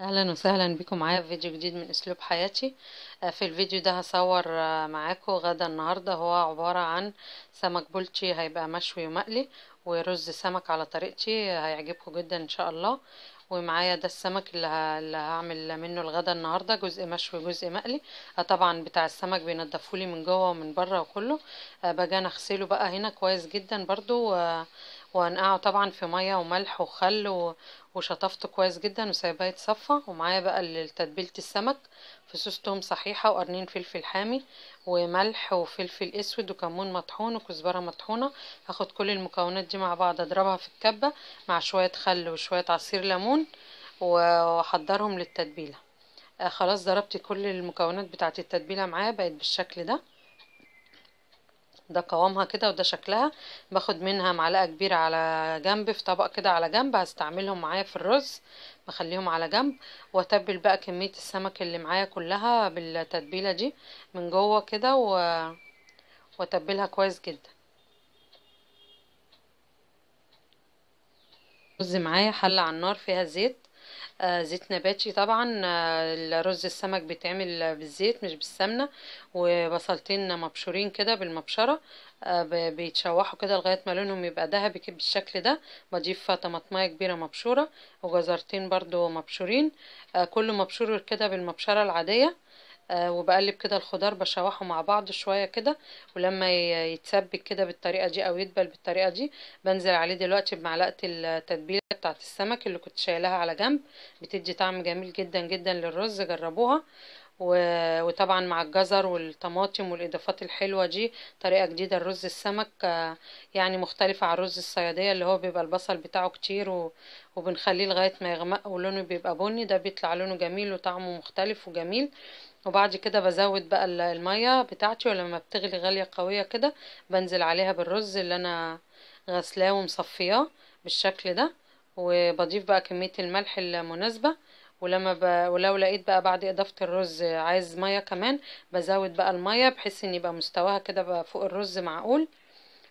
اهلا وسهلا بكم معايا في فيديو جديد من اسلوب حياتي آه، في الفيديو ده هصور آه، معاكم غدا النهارده هو عبارة عن سمك بولتي هيبقى مشوي ومقلي ورز سمك على طريقتي هيعجبكم جدا ان شاء الله ومعايا ده السمك اللي, هعمل منه الغدا النهارده جزء مشوي جزء مقلي آه، طبعا بتاع السمك بينضفولي من جوه ومن بره وكله باجي انا اغسله بقى هنا كويس جدا برضو وانقعه طبعا في ميه وملح وخل وشطفته كويس جدا وسايباه يتصفى ومعايا بقى تتبيله السمك فصوص توم صحيحه وقرنين فلفل حامي وملح وفلفل اسود وكمون مطحون وكزبره مطحونه هاخد كل المكونات دي مع بعض اضربها في الكبه مع شويه خل وشويه عصير ليمون واحضرهم للتتبيله آه، خلاص ضربت كل المكونات بتاعه التتبيله معايا بقت بالشكل ده ده قوامها كده وده شكلها باخد منها معلقة كبيرة على جنب في طبق كده على جنب هستعملهم معايا في الرز بخليهم على جنب واتبل بقى كمية السمك اللي معايا كلها بالتتبيلة دي من جوه كده و... واتبلها كويس جدا رز معايا حلة على النار فيها زيت آه، زيت نباتي طبعا آه، الرز السمك بيتعمل بالزيت مش بالسمنة وبصلتين مبشورين كده بالمبشرة آه، بيتشوحوا كده لغاية ما لونهم يبقى ذهبي كده بالشكل ده بضيف طماطمية كبيرة مبشورة وجزرتين برضو مبشورين كله مبشور كده بالمبشرة العادية وبقلب كده الخضار بشوحه مع بعض شوية كده ولما يتسبك كده بالطريقة دي او يدبل بالطريقة دي بنزل عليه دلوقتي بمعلقة التتبيل بتاعت السمك اللي كنت شايلها على جنب بتدي طعم جميل جدا جدا للرز جربوها وطبعا مع الجزر والطماطم والاضافات الحلوه دي طريقه جديده لرز السمك آه، يعني مختلفه عن رز الصياديه اللي هو بيبقى البصل بتاعه كتير وبنخليه لغايه ما يغمق ولونه بيبقى بني ده بيطلع لونه جميل وطعمه مختلف وجميل وبعد كده بزود بقى الميه بتاعتي ولما بتغلي غاليه قويه كده بنزل عليها بالرز اللي انا غسلاه ومصفياه بالشكل ده وبضيف بقى كمية الملح المناسبة ولما ب... ولو لقيت بقى بعد اضافة الرز عايز مية كمان بزود بقى المية بحيث ان يبقى مستواها كده بقى فوق الرز معقول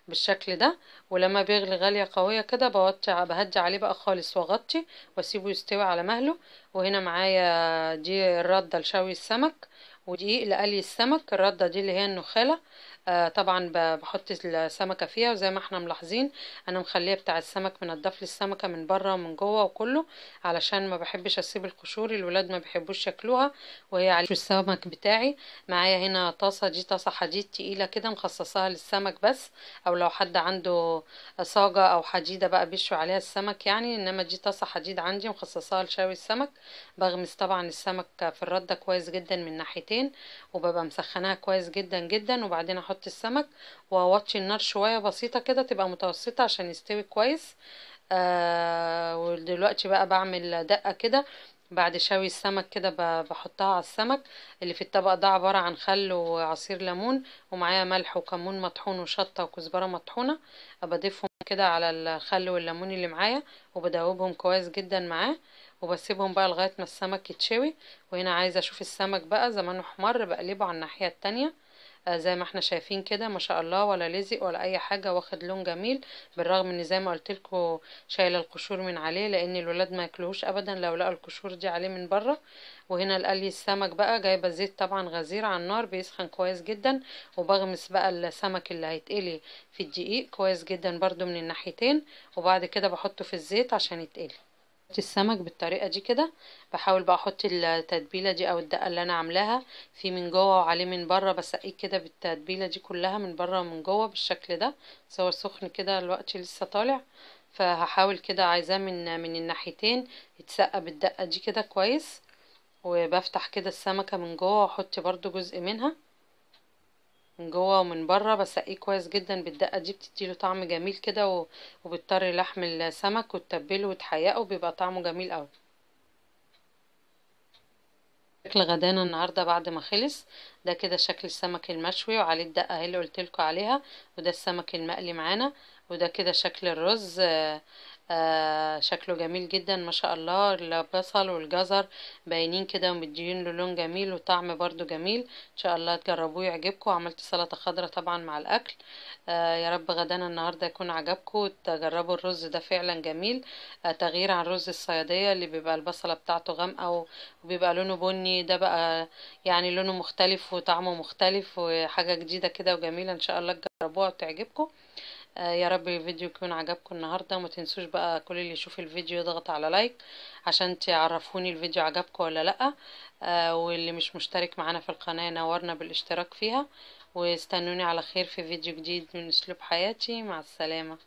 بالشكل ده ولما بيغلي غالية قوية كده بوطي بهدي عليه بقى خالص واغطي واسيبه يستوي على مهله وهنا معايا دي الردة لشوي السمك ودقيق لقلي السمك الردة دي اللي هي النخالة آه، طبعا بحط السمكة فيها وزي ما احنا ملاحظين انا مخليه بتاع السمك الضفل السمكة من بره ومن جوه وكله علشان ما بحبش اسيب القشور الولاد ما بيحبوش ياكلوها وهي على السمك بتاعي معايا هنا طاسة دي طاسة حديد تقيلة كده مخصصاها للسمك بس او لو حد عنده صاجة او حديدة بقى بيشوي عليها السمك يعني انما دي طاسة حديد عندي مخصصاها لشوي السمك بغمس طبعا السمك في الردة كويس جدا من ناحيتين وببقى مسخناها كويس جدا جدا وبعدين احط احط السمك واوطي النار شويه بسيطه كده تبقى متوسطه عشان يستوي كويس آه ودلوقتي بقى بعمل دقه كده بعد شوي السمك كده بحطها على السمك اللي في الطبق ده عبارة عن خل وعصير ليمون ومعايا ملح وكمون مطحون وشطة وكزبرة مطحونة بضيفهم كده على الخل والليمون اللي معايا وبدوبهم كويس جدا معاه وبسيبهم بقى لغاية ما السمك يتشوي وهنا عايزة اشوف السمك بقى زمانه حمر بقلبه على الناحية التانية زي ما احنا شايفين كده ما شاء الله ولا لزق ولا اي حاجة واخد لون جميل بالرغم ان زي ما قلتلكوا شايلة القشور من عليه لان الولاد ما ياكلوهوش ابدا لو لقوا القشور دي عليه من بره وهنا القلي السمك بقى جايبة زيت طبعا غزير على النار بيسخن كويس جدا وبغمس بقى السمك اللي هيتقلي في الدقيق كويس جدا برضو من الناحيتين وبعد كده بحطه في الزيت عشان يتقلي السمك بالطريقة دي كده بحاول بقى احط التتبيلة دي او الدقة اللي انا عاملاها في من جوه وعليه من بره بسقيه كده بالتتبيلة دي كلها من بره ومن جوه بالشكل ده صور سخن كده الوقت لسه طالع فهحاول كده عايزاه من من الناحيتين يتسقى بالدقة دي كده كويس وبفتح كده السمكة من جوه واحط برضو جزء منها من جوه ومن بره بسقيه كويس جدا بالدقه دي بتديله طعم جميل كده وبيضطر لحم السمك وتتبله وتحيقه بيبقى طعمه جميل قوي شكل غدانا النهارده بعد ما خلص ده كده شكل السمك المشوي وعليه الدقه اللي قلت عليها وده السمك المقلي معانا وده كده شكل الرز آه شكله جميل جدا ما شاء الله البصل والجزر باينين كده ومديين له لون جميل وطعم برده جميل ان شاء الله تجربوه يعجبكم عملت سلطة خضراء طبعا مع الاكل آه يا رب غدانا النهاردة يكون عجبكم تجربوا الرز ده فعلا جميل آه تغيير عن رز الصيادية اللي بيبقى البصلة بتاعته غامقة وبيبقى لونه بني ده بقى يعني لونه مختلف وطعمه مختلف وحاجة جديدة كده وجميلة ان شاء الله تجربوها وتعجبكم آه، يا رب الفيديو يكون عجبكم النهاردة وما تنسوش بقى كل اللي يشوف الفيديو يضغط على لايك عشان تعرفوني الفيديو عجبكم ولا لأ آه، واللي مش مشترك معانا في القناة نورنا بالاشتراك فيها واستنوني على خير في فيديو جديد من اسلوب حياتي مع السلامة